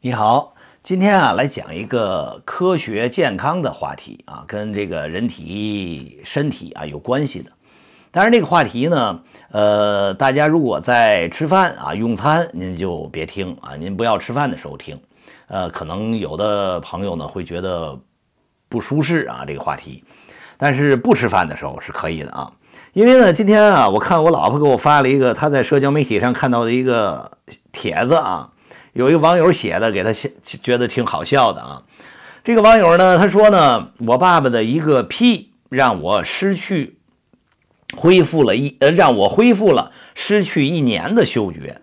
你好，今天啊来讲一个科学健康的话题啊，跟这个人体身体啊有关系的。当然，这个话题呢，呃，大家如果在吃饭啊用餐，您就别听啊，您不要吃饭的时候听。呃，可能有的朋友呢会觉得不舒适啊，这个话题。但是不吃饭的时候是可以的啊，因为呢，今天啊，我看我老婆给我发了一个她在社交媒体上看到的一个帖子啊。有一网友写的，给他觉得挺好笑的啊。这个网友呢，他说呢，我爸爸的一个屁让我失去，恢复了一，让我恢复了失去一年的嗅觉。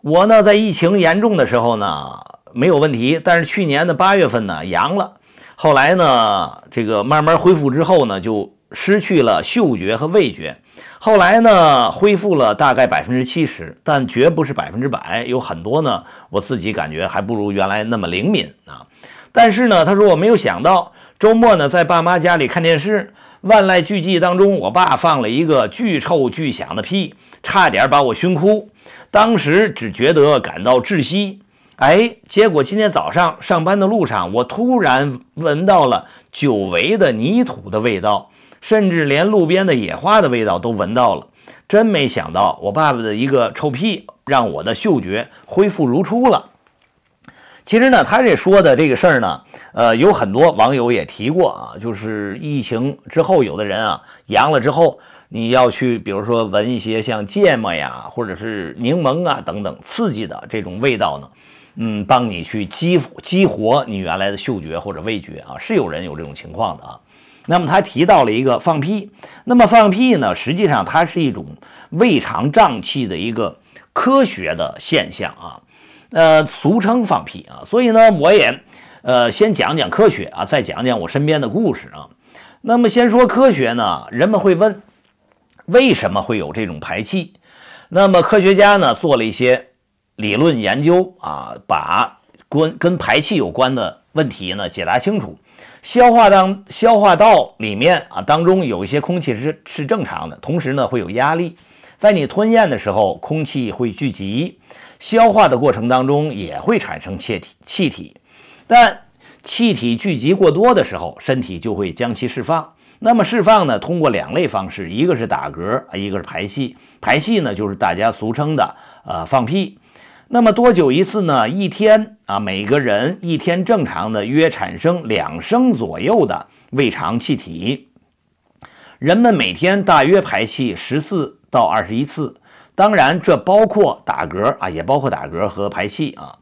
我呢，在疫情严重的时候呢，没有问题，但是去年的八月份呢，阳了，后来呢，这个慢慢恢复之后呢，就。失去了嗅觉和味觉，后来呢恢复了大概百分之七十，但绝不是百分之百。有很多呢，我自己感觉还不如原来那么灵敏啊。但是呢，他说我没有想到周末呢，在爸妈家里看电视，万籁俱寂当中，我爸放了一个巨臭巨响的屁，差点把我熏哭。当时只觉得感到窒息。哎，结果今天早上上班的路上，我突然闻到了久违的泥土的味道。甚至连路边的野花的味道都闻到了，真没想到我爸爸的一个臭屁让我的嗅觉恢复如初了。其实呢，他这说的这个事儿呢，呃，有很多网友也提过啊，就是疫情之后有的人啊阳了之后，你要去比如说闻一些像芥末呀，或者是柠檬啊等等刺激的这种味道呢，嗯，帮你去激激活你原来的嗅觉或者味觉啊，是有人有这种情况的啊。那么他提到了一个放屁，那么放屁呢？实际上它是一种胃肠胀气的一个科学的现象啊，呃，俗称放屁啊。所以呢，我也呃先讲讲科学啊，再讲讲我身边的故事啊。那么先说科学呢，人们会问为什么会有这种排气？那么科学家呢做了一些理论研究啊，把关跟排气有关的问题呢解答清楚。消化当消化道里面啊当中有一些空气是是正常的，同时呢会有压力，在你吞咽的时候空气会聚集，消化的过程当中也会产生气体气体，但气体聚集过多的时候，身体就会将其释放。那么释放呢，通过两类方式，一个是打嗝，一个是排气。排气呢就是大家俗称的呃放屁。那么多久一次呢？一天啊，每个人一天正常的约产生两升左右的胃肠气体。人们每天大约排气十四到二十一次，当然这包括打嗝啊，也包括打嗝和排气啊。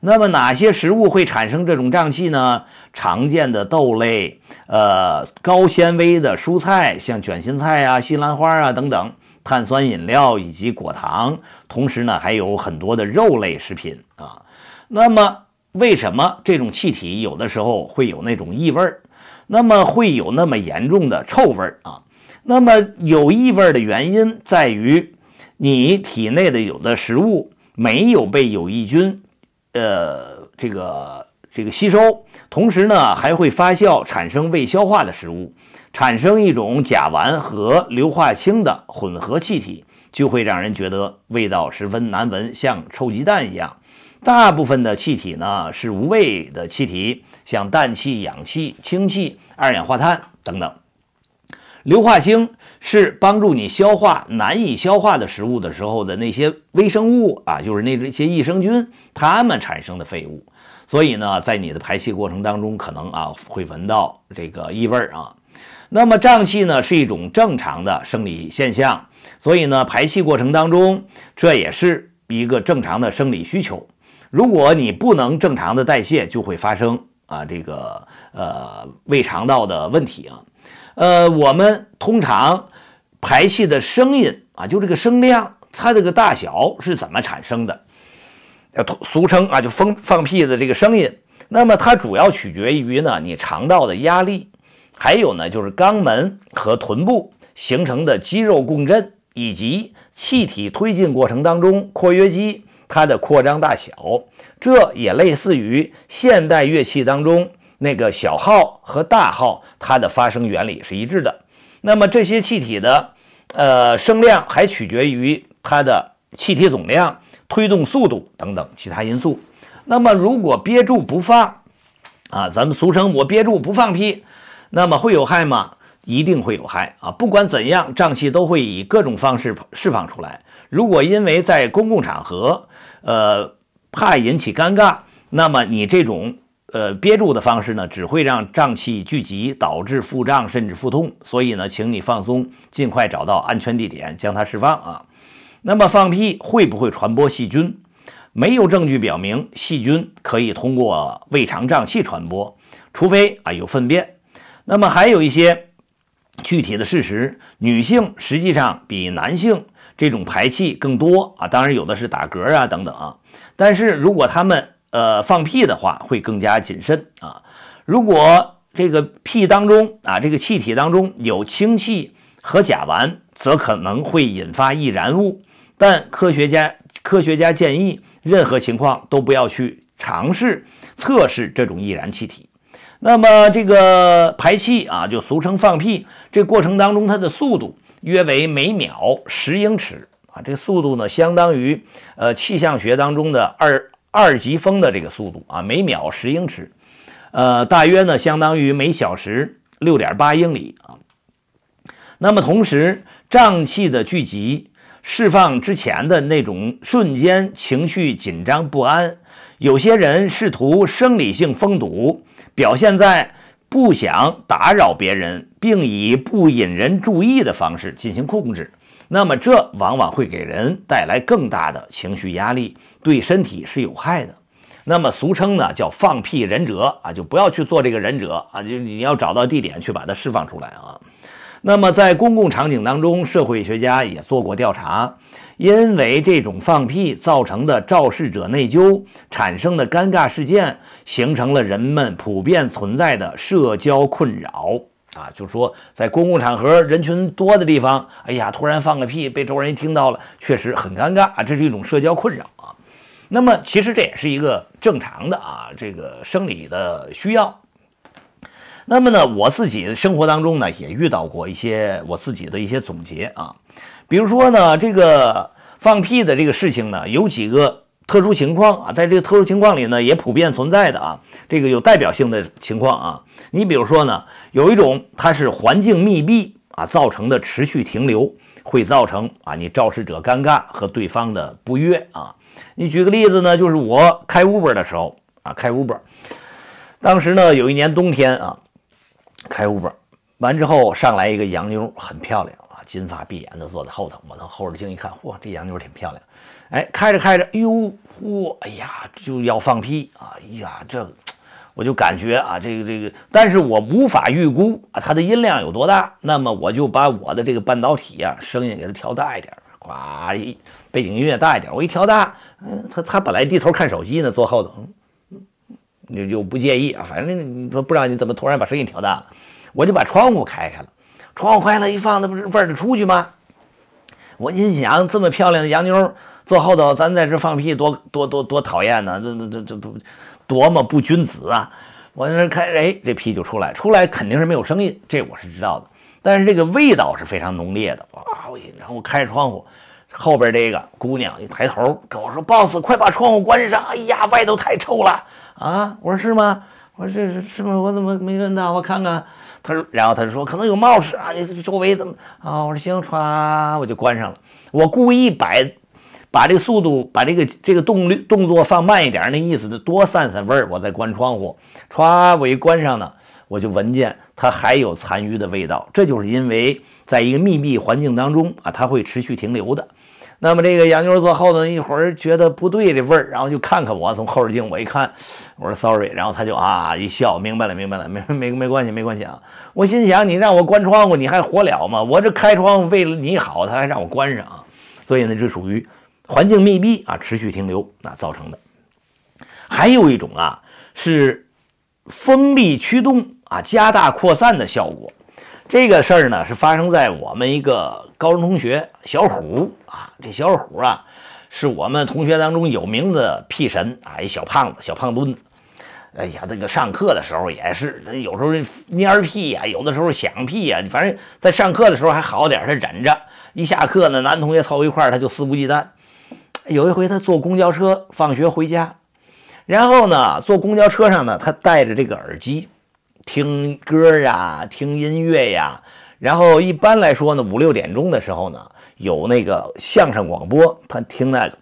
那么哪些食物会产生这种胀气呢？常见的豆类，呃，高纤维的蔬菜，像卷心菜啊、西兰花啊等等。碳酸饮料以及果糖，同时呢还有很多的肉类食品啊。那么为什么这种气体有的时候会有那种异味儿？那么会有那么严重的臭味儿啊？那么有异味儿的原因在于，你体内的有的食物没有被有益菌，呃，这个这个吸收，同时呢还会发酵产生未消化的食物。产生一种甲烷和硫化氢的混合气体，就会让人觉得味道十分难闻，像臭鸡蛋一样。大部分的气体呢是无味的气体，像氮气、氧气、氢气、二氧化碳等等。硫化氢是帮助你消化难以消化的食物的时候的那些微生物啊，就是那那些益生菌它们产生的废物。所以呢，在你的排气过程当中，可能啊会闻到这个异味啊。那么胀气呢是一种正常的生理现象，所以呢排气过程当中这也是一个正常的生理需求。如果你不能正常的代谢，就会发生啊这个呃胃肠道的问题啊。呃，我们通常排气的声音啊，就这个声量，它这个大小是怎么产生的？呃，俗俗称啊就放放屁的这个声音，那么它主要取决于呢你肠道的压力。还有呢，就是肛门和臀部形成的肌肉共振，以及气体推进过程当中括约肌它的扩张大小，这也类似于现代乐器当中那个小号和大号它的发声原理是一致的。那么这些气体的呃声量还取决于它的气体总量、推动速度等等其他因素。那么如果憋住不放啊，咱们俗称我憋住不放屁。那么会有害吗？一定会有害啊！不管怎样，胀气都会以各种方式释放出来。如果因为在公共场合，呃，怕引起尴尬，那么你这种呃憋住的方式呢，只会让胀气聚集，导致腹胀甚至腹痛。所以呢，请你放松，尽快找到安全地点将它释放啊。那么放屁会不会传播细菌？没有证据表明细菌可以通过胃肠胀气传播，除非啊有粪便。那么还有一些具体的事实，女性实际上比男性这种排气更多啊，当然有的是打嗝啊等等啊，但是如果他们呃放屁的话，会更加谨慎啊。如果这个屁当中啊，这个气体当中有氢气和甲烷，则可能会引发易燃物。但科学家科学家建议，任何情况都不要去尝试测试这种易燃气体。那么这个排气啊，就俗称放屁，这过程当中它的速度约为每秒十英尺啊，这个速度呢相当于呃气象学当中的二二级风的这个速度啊，每秒十英尺，呃，大约呢相当于每小时六点八英里啊。那么同时，胀气的聚集释放之前的那种瞬间情绪紧张不安，有些人试图生理性封堵。表现在不想打扰别人，并以不引人注意的方式进行控制，那么这往往会给人带来更大的情绪压力，对身体是有害的。那么俗称呢叫“放屁忍者”啊，就不要去做这个忍者啊，就你要找到地点去把它释放出来啊。那么在公共场景当中，社会学家也做过调查。因为这种放屁造成的肇事者内疚，产生的尴尬事件，形成了人们普遍存在的社交困扰啊。就说，在公共场合、人群多的地方，哎呀，突然放个屁被周围人听到了，确实很尴尬啊。这是一种社交困扰啊。那么，其实这也是一个正常的啊，这个生理的需要。那么呢，我自己生活当中呢也遇到过一些我自己的一些总结啊，比如说呢，这个放屁的这个事情呢有几个特殊情况啊，在这个特殊情况里呢也普遍存在的啊，这个有代表性的情况啊，你比如说呢，有一种它是环境密闭啊造成的持续停留，会造成啊你肇事者尴尬和对方的不悦啊。你举个例子呢，就是我开 Uber 的时候啊，开 Uber，当时呢有一年冬天啊。开 Uber，完之后上来一个洋妞，很漂亮啊，金发碧眼的，坐在后头。我从后视镜一看，嚯，这洋妞挺漂亮。哎，开着开着，哎呦，嚯，哎呀，就要放屁啊！哎呀，这我就感觉啊，这个这个，但是我无法预估啊，它的音量有多大。那么我就把我的这个半导体啊，声音给它调大一点，呱，一背景音乐大一点，我一调大，嗯，他他本来低头看手机呢，坐后头。你就不介意啊？反正你说不知道你怎么突然把声音调大，我就把窗户开开了，窗户开了一放，那不是味儿就出去吗？我心想这么漂亮的洋妞坐后头，咱在这放屁多多多多讨厌呢，这这这这不多么不君子啊！我那开，哎，这屁就出来，出来肯定是没有声音，这我是知道的，但是这个味道是非常浓烈的。哇，然后开着窗户，后边这个姑娘一抬头跟我说：“Boss，快把窗户关上！哎呀，外头太臭了。”啊，我说是吗？我说这是是吗？我怎么没闻到？我看看，他说，然后他就说可能有冒失啊，你周围怎么啊？我说行，唰我就关上了。我故意摆，把这个速度，把这个这个动力动作放慢一点，那意思的多散散味儿，我再关窗户，歘，我一关上呢，我就闻见它还有残余的味道。这就是因为在一个密闭环境当中啊，它会持续停留的。那么这个杨妞坐后头一会儿觉得不对这味儿，然后就看看我，从后视镜我一看，我说 sorry，然后他就啊一笑，明白了明白了，没没没关系没关系啊。我心想你让我关窗户，你还活了吗？我这开窗户为了你好，他还让我关上，所以呢这属于环境密闭啊，持续停留啊造成的。还有一种啊是风力驱动啊加大扩散的效果。这个事儿呢，是发生在我们一个高中同学小虎啊。这小虎啊，是我们同学当中有名的屁神啊，一小胖子，小胖墩。哎呀，这个上课的时候也是，他有时候蔫屁呀，有的时候响屁呀，反正在上课的时候还好点，他忍着。一下课呢，男同学凑一块儿，他就肆无忌惮。有一回，他坐公交车放学回家，然后呢，坐公交车上呢，他戴着这个耳机。听歌呀，听音乐呀，然后一般来说呢，五六点钟的时候呢，有那个相声广播，他听那个。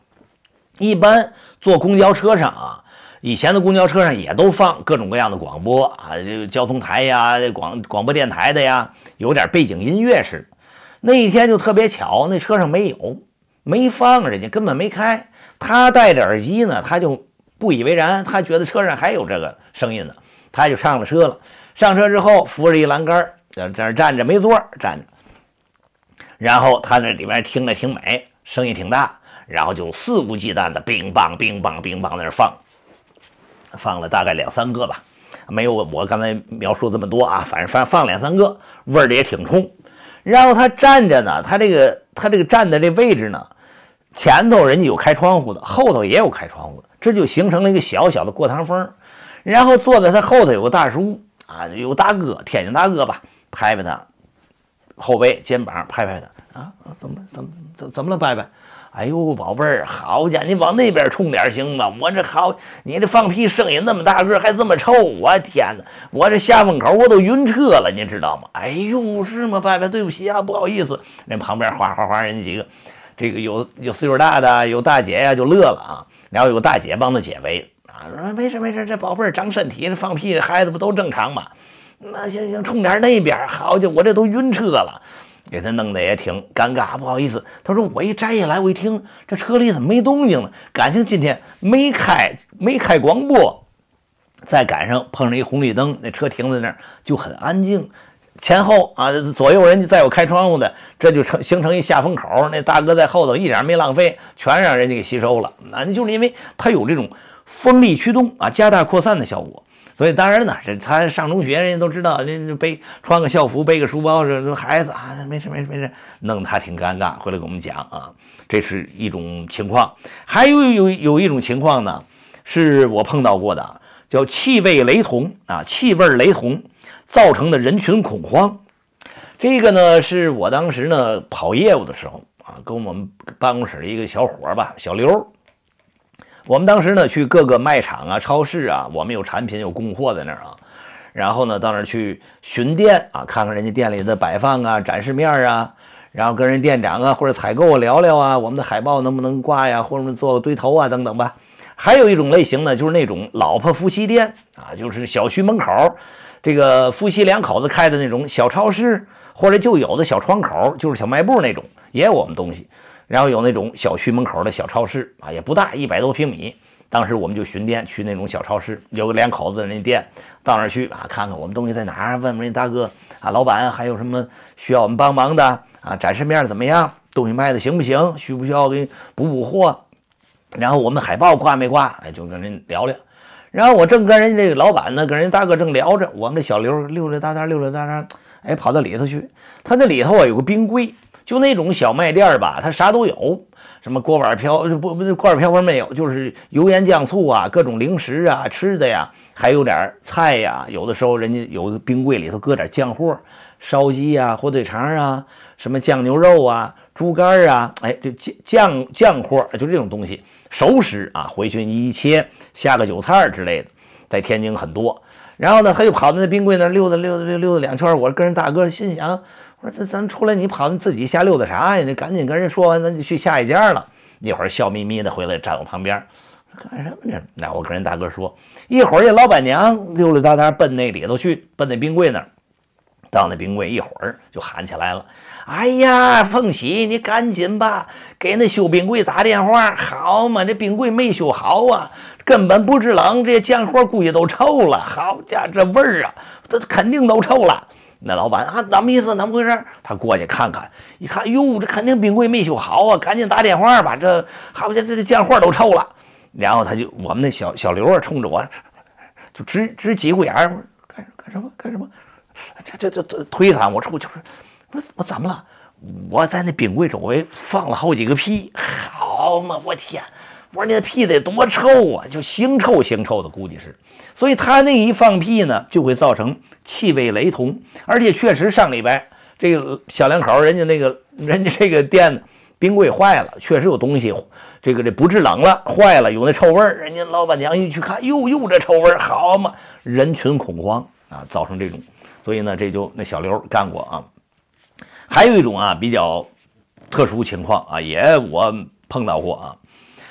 一般坐公交车上啊，以前的公交车上也都放各种各样的广播啊，这个交通台呀、广广播电台的呀，有点背景音乐似的。那一天就特别巧，那车上没有，没放人家根本没开。他戴着耳机呢，他就不以为然，他觉得车上还有这个声音呢，他就上了车了。上车之后扶着一栏杆，在在那站着没座站着，然后他那里面听着挺美，声音挺大，然后就肆无忌惮的乒棒、冰棒、冰乒在乒那放，放了大概两三个吧，没有我刚才描述这么多啊，反正放放两三个，味儿的也挺冲。然后他站着呢，他这个他这个站的这位置呢，前头人家有开窗户的，后头也有开窗户的，这就形成了一个小小的过堂风。然后坐在他后头有个大叔。啊，有大哥，天津大哥吧，拍拍他后背、肩膀，拍拍他。啊怎么、怎么、怎、怎么了，拜拜。哎呦，宝贝儿，好家伙，你往那边冲点行吗？我这好，你这放屁声音那么大个，还这么臭，我天哪！我这下风口我都晕车了，你知道吗？哎呦，是吗？拜拜，对不起啊，不好意思。那旁边哗哗哗，人几个，这个有有岁数大的，有大姐呀，就乐了啊。然后有大姐帮他解围。说没事没事，这宝贝长身体，放屁孩子不都正常吗？那行行，冲点那边。好家伙，我这都晕车了，给他弄得也挺尴尬，不好意思。他说我一摘下来，我一听这车里怎么没动静呢？感情今天没开，没开广播。再赶上碰上一红绿灯，那车停在那儿就很安静。前后啊左右，人家再有开窗户的，这就成形成一下风口。那大哥在后头一点没浪费，全让人家给吸收了。那就是因为他有这种。风力驱动啊，加大扩散的效果，所以当然呢，这他上中学，人家都知道，这背穿个校服，背个书包，这这孩子啊，没事没事没事，弄他挺尴尬。回来给我们讲啊，这是一种情况。还有有有一种情况呢，是我碰到过的，叫气味雷同啊，气味雷同造成的人群恐慌。这个呢，是我当时呢跑业务的时候啊，跟我们办公室的一个小伙儿吧，小刘。我们当时呢，去各个卖场啊、超市啊，我们有产品有供货在那儿啊，然后呢，到那儿去巡店啊，看看人家店里的摆放啊、展示面儿啊，然后跟人店长啊或者采购聊聊啊，我们的海报能不能挂呀，或者做个堆头啊等等吧。还有一种类型呢，就是那种老婆夫妻店啊，就是小区门口这个夫妻两口子开的那种小超市，或者就有的小窗口，就是小卖部那种，也有我们东西。然后有那种小区门口的小超市啊，也不大，一百多平米。当时我们就巡店去那种小超市，有个两口子那店，到那儿去啊，看看我们东西在哪儿，问问人大哥啊，老板，还有什么需要我们帮忙的啊？展示面怎么样？东西卖的行不行？需不需要给补补货？然后我们海报挂没挂？哎，就跟人聊聊。然后我正跟人家这个老板呢，跟人家大哥正聊着，我们这小刘溜溜达达溜溜达达，哎，跑到里头去，他那里头啊有个冰柜。就那种小卖店儿吧，它啥都有，什么锅碗瓢不不锅碗瓢盆没有，就是油盐酱醋啊，各种零食啊，吃的呀，还有点菜呀。有的时候人家有冰柜里头搁点酱货，烧鸡啊，火腿肠啊，什么酱牛肉啊，猪肝啊，哎，这酱酱酱货就这种东西，熟食啊，回去你一切下个韭菜之类的，在天津很多。然后呢，他就跑到那冰柜那溜达溜达溜达两圈，我跟人大哥心想。我说：“这咱出来，你跑，你自己瞎溜达啥呀？你赶紧跟人说完，咱就去下一家了。”一会儿笑眯眯的回来，站我旁边。干什么呢？”那我跟人大哥说：“一会儿，这老板娘溜溜达达奔那里头去，奔那冰柜那儿，到那冰柜一会儿就喊起来了。哎呀，凤喜，你赶紧吧，给那修冰柜打电话，好嘛，这冰柜没修好啊，根本不制冷，这浆糊估计都臭了。好家伙，这味儿啊，这肯定都臭了。”那老板啊，怎么意思？怎么回事？他过去看看，一看哟，这肯定冰柜没修好啊！赶紧打电话把这，好像这这这货都臭了。然后他就我们那小小刘啊，冲着我就直直挤胡眼，我说干干什么？干什么？这这这推推搡我出就是，我说我怎么了？我在那冰柜周围放了好几个屁，好嘛！我天，我说那屁得多臭啊！就腥臭腥臭的，估计是。所以他那一放屁呢，就会造成气味雷同，而且确实上礼拜这个小两口人家那个人家这个店冰柜坏了，确实有东西，这个这不制冷了，坏了有那臭味儿。人家老板娘一去看，哟哟这臭味儿，好嘛，人群恐慌啊，造成这种。所以呢，这就那小刘干过啊。还有一种啊，比较特殊情况啊，也我碰到过啊，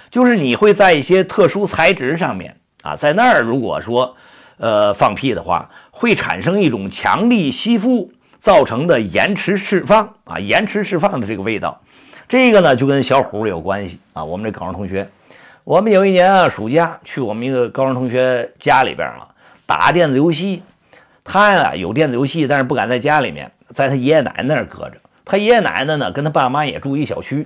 就是你会在一些特殊材质上面。啊，在那儿如果说，呃，放屁的话，会产生一种强力吸附造成的延迟释放啊，延迟释放的这个味道，这个呢就跟小虎有关系啊。我们这高中同学，我们有一年啊，暑假去我们一个高中同学家里边了，打电子游戏。他呀有电子游戏，但是不敢在家里面，在他爷爷奶奶那儿搁着。他爷爷奶奶呢，跟他爸妈也住一小区。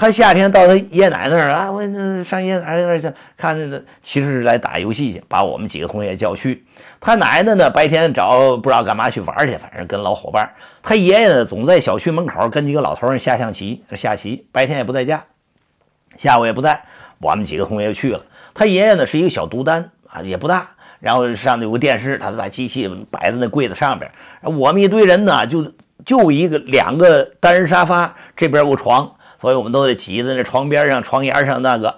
他夏天到他爷爷奶奶那儿啊，我那上爷爷奶奶那儿去，看那，个，其实是来打游戏去，把我们几个同学叫去。他奶奶呢，白天找不知道干嘛去玩去，反正跟老伙伴。他爷爷呢，总在小区门口跟几个老头下象棋，下棋。白天也不在家，下午也不在，我们几个同学去了。他爷爷呢，是一个小独单啊，也不大，然后上面有个电视，他把机器摆在那柜子上边。我们一堆人呢，就就一个两个单人沙发，这边有个床。所以我们都得挤在那床边上、床沿上那个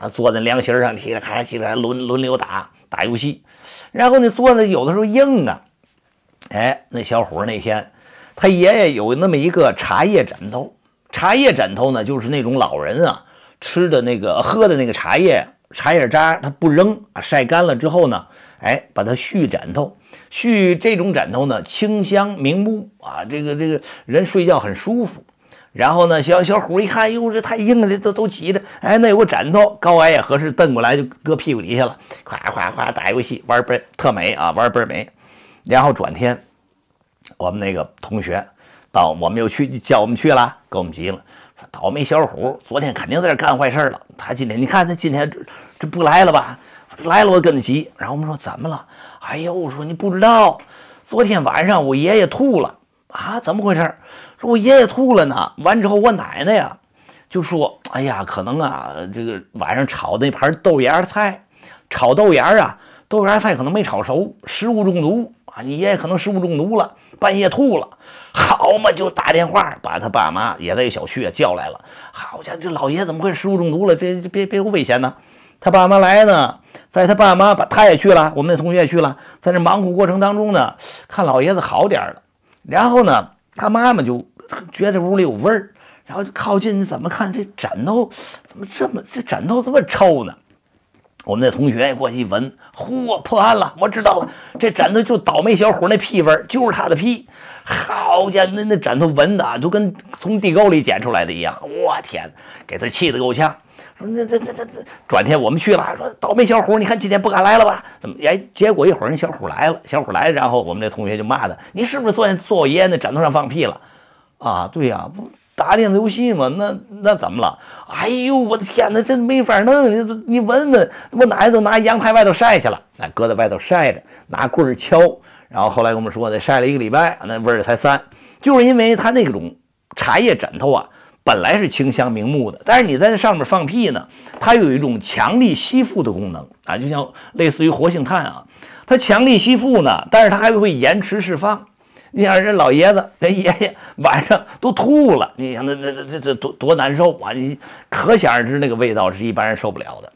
啊，坐在凉席上，噼里啪啦、噼里啪啦轮轮流打打游戏。然后那坐的有的时候硬啊，哎，那小伙那天他爷爷有那么一个茶叶枕头，茶叶枕头呢就是那种老人啊吃的那个喝的那个茶叶，茶叶渣他不扔啊，晒干了之后呢，哎，把它续枕头，续这种枕头呢清香明目啊，这个这个人睡觉很舒服。然后呢？小小虎一看，哟，这太硬了，这都都挤着。哎，那有个枕头，高矮也合适，蹬过来就搁屁股底下了，咵咵咵打游戏，玩倍特美啊，玩倍儿美。然后转天，我们那个同学到，我们又去叫我们去了，给我们急了。倒霉小虎，昨天肯定在这干坏事了。他今天，你看他今天这不来了吧？来了我跟他急。然后我们说怎么了？哎呦，我说你不知道，昨天晚上我爷爷吐了啊，怎么回事？说我爷爷吐了呢，完之后我奶奶呀，就说：“哎呀，可能啊，这个晚上炒那盘豆芽菜，炒豆芽啊，豆芽菜可能没炒熟，食物中毒啊！你爷爷可能食物中毒了，半夜吐了。好嘛，就打电话把他爸妈也在小区也叫来了。好家伙，这老爷子怎么会食物中毒了？别别别有危险呢！他爸妈来呢，在他爸妈把他也去了，我们那同学也去了，在这忙活过程当中呢，看老爷子好点了，然后呢，他妈妈就。觉得屋里有味儿，然后就靠近，怎么看这枕头怎么这么这枕头这么臭呢？我们那同学过去一闻，嚯，破案了，我知道了，这枕头就倒霉小伙那屁味儿，就是他的屁。好家伙，那那枕头闻的就跟从地沟里捡出来的一样。我天，给他气得够呛。说那这这这这，转天我们去了，说倒霉小伙，你看今天不敢来了吧？怎么？哎，结果一会儿人小伙来了，小伙来，然后我们那同学就骂他，你是不是昨天坐爷那枕头上放屁了？啊，对呀，不打电子游戏吗？那那怎么了？哎呦，我的天，呐，这没法弄。你你闻闻，我奶奶都拿阳台外头晒去了，那搁在外头晒着，拿棍儿敲。然后后来跟我们说，那晒了一个礼拜，那味儿才散。就是因为它那种茶叶枕头啊，本来是清香明目的，但是你在这上面放屁呢，它有一种强力吸附的功能啊，就像类似于活性炭啊，它强力吸附呢，但是它还会延迟释放。你看，这老爷子，这爷爷晚上都吐了。你想，那那那这这多多难受啊！你可想而知，那个味道是一般人受不了的。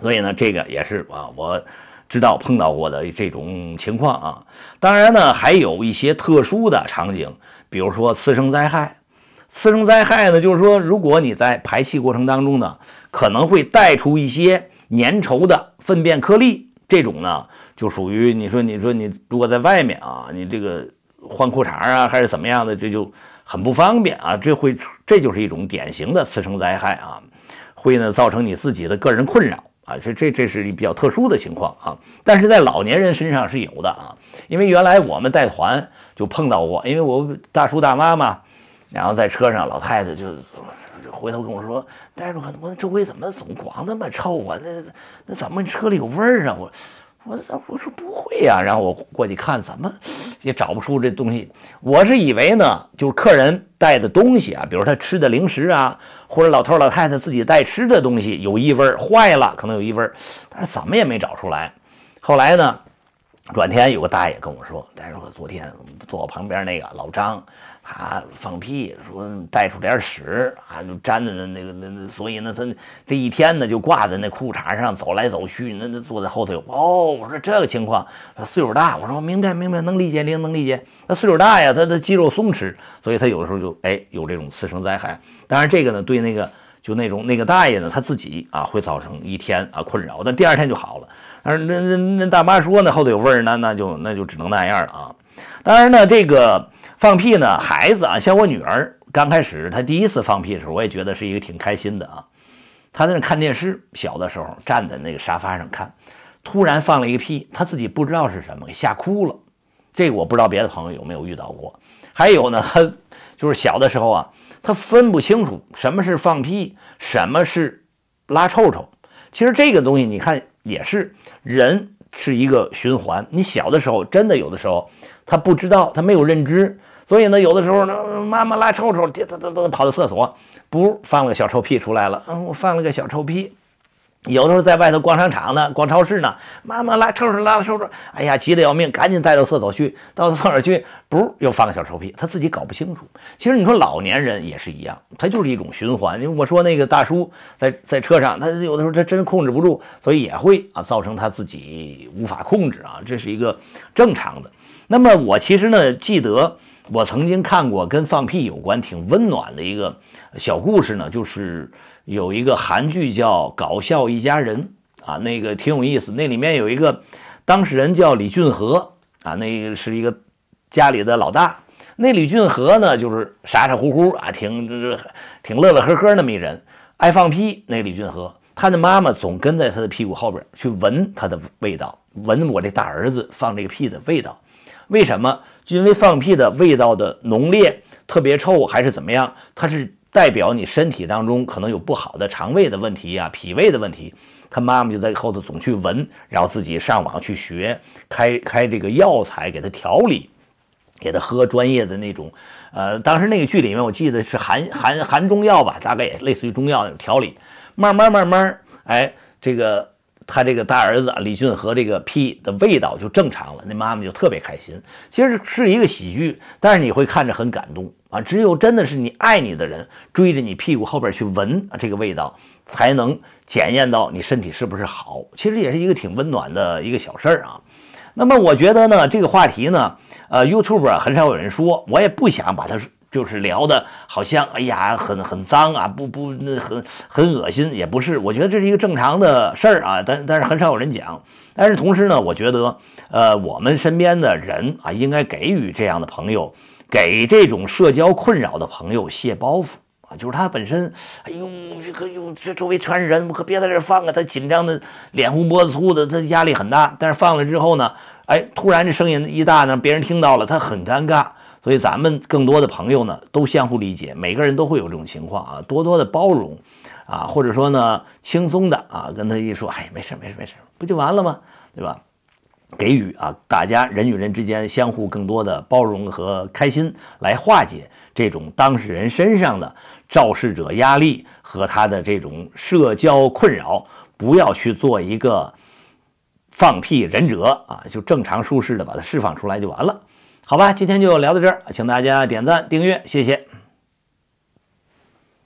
所以呢，这个也是啊，我知道碰到过的这种情况啊。当然呢，还有一些特殊的场景，比如说次生灾害。次生灾害呢，就是说，如果你在排气过程当中呢，可能会带出一些粘稠的粪便颗粒，这种呢，就属于你说，你说你如果在外面啊，你这个。换裤衩啊，还是怎么样的，这就很不方便啊！这会，这就是一种典型的次生灾害啊，会呢造成你自己的个人困扰啊。这这这是比较特殊的情况啊，但是在老年人身上是有的啊，因为原来我们带团就碰到过，因为我大叔大妈嘛，然后在车上，老太太就回头跟我说：“大夫，我周围怎么总光那么臭啊？那那怎么车里有味儿啊，我。”我，我说不会呀，然后我过去看，怎么也找不出这东西。我是以为呢，就是客人带的东西啊，比如他吃的零食啊，或者老头老太太自己带吃的东西有异味，坏了，可能有异味，但是怎么也没找出来。后来呢，转天有个大爷跟我说，他说昨天坐我旁边那个老张。他放屁说带出点屎啊，就粘在那那个那那，所以呢，他这一天呢就挂在那裤衩上走来走去，那那坐在后头有哦，我说这个情况，他岁数大，我说明白明白能理解，零能理解，他岁数大呀，他的肌肉松弛，所以他有的时候就哎有这种次生灾害，当然这个呢对那个就那种那个大爷呢他自己啊会造成一天啊困扰，但第二天就好了。但是那那那大妈说呢后头有味儿，那那就那就只能那样了啊。当然呢这个。放屁呢？孩子啊，像我女儿，刚开始她第一次放屁的时候，我也觉得是一个挺开心的啊。她在那看电视，小的时候站在那个沙发上看，突然放了一个屁，她自己不知道是什么，给吓哭了。这个我不知道别的朋友有没有遇到过。还有呢，她就是小的时候啊，她分不清楚什么是放屁，什么是拉臭臭。其实这个东西，你看也是，人是一个循环。你小的时候，真的有的时候，她不知道，她没有认知。所以呢，有的时候呢，妈妈拉臭臭，滴噔噔跑到厕所，不放了个小臭屁出来了。嗯，我放了个小臭屁。有的时候在外头逛商场呢，逛超市呢，妈妈拉臭臭，拉了臭臭，哎呀，急得要命，赶紧带到厕所去，到厕所去，不又放个小臭屁，他自己搞不清楚。其实你说老年人也是一样，他就是一种循环。因为我说那个大叔在在车上，他有的时候他真控制不住，所以也会啊，造成他自己无法控制啊，这是一个正常的。那么我其实呢，记得。我曾经看过跟放屁有关挺温暖的一个小故事呢，就是有一个韩剧叫《搞笑一家人》啊，那个挺有意思。那里面有一个当事人叫李俊和啊，那个是一个家里的老大。那李俊和呢，就是傻傻乎乎啊，挺挺乐乐呵呵那么一人，爱放屁。那李俊和他的妈妈总跟在他的屁股后边去闻他的味道，闻我这大儿子放这个屁的味道，为什么？君因为放屁的味道的浓烈特别臭，还是怎么样？它是代表你身体当中可能有不好的肠胃的问题呀、脾胃的问题。他妈妈就在后头总去闻，然后自己上网去学，开开这个药材给他调理，给他喝专业的那种。呃，当时那个剧里面我记得是含含含中药吧，大概也类似于中药调理，慢慢慢慢，哎，这个。他这个大儿子李俊和这个屁的味道就正常了，那妈妈就特别开心。其实是一个喜剧，但是你会看着很感动啊。只有真的是你爱你的人，追着你屁股后边去闻啊，这个味道才能检验到你身体是不是好。其实也是一个挺温暖的一个小事儿啊。那么我觉得呢，这个话题呢，呃，YouTube 啊很少有人说，我也不想把它。就是聊的，好像哎呀，很很脏啊，不不，那很很恶心，也不是，我觉得这是一个正常的事儿啊，但但是很少有人讲。但是同时呢，我觉得，呃，我们身边的人啊，应该给予这样的朋友，给这种社交困扰的朋友卸包袱啊，就是他本身，哎呦，个呦，这周围全是人，可别在这放啊，他紧张的，脸红脖子粗的，他压力很大。但是放了之后呢，哎，突然这声音一大呢，别人听到了，他很尴尬。所以咱们更多的朋友呢，都相互理解，每个人都会有这种情况啊，多多的包容，啊，或者说呢，轻松的啊，跟他一说，哎，没事没事没事，不就完了吗？对吧？给予啊，大家人与人之间相互更多的包容和开心，来化解这种当事人身上的肇事者压力和他的这种社交困扰，不要去做一个放屁忍者啊，就正常舒适的把它释放出来就完了。好吧，今天就聊到这儿，请大家点赞、订阅，谢谢。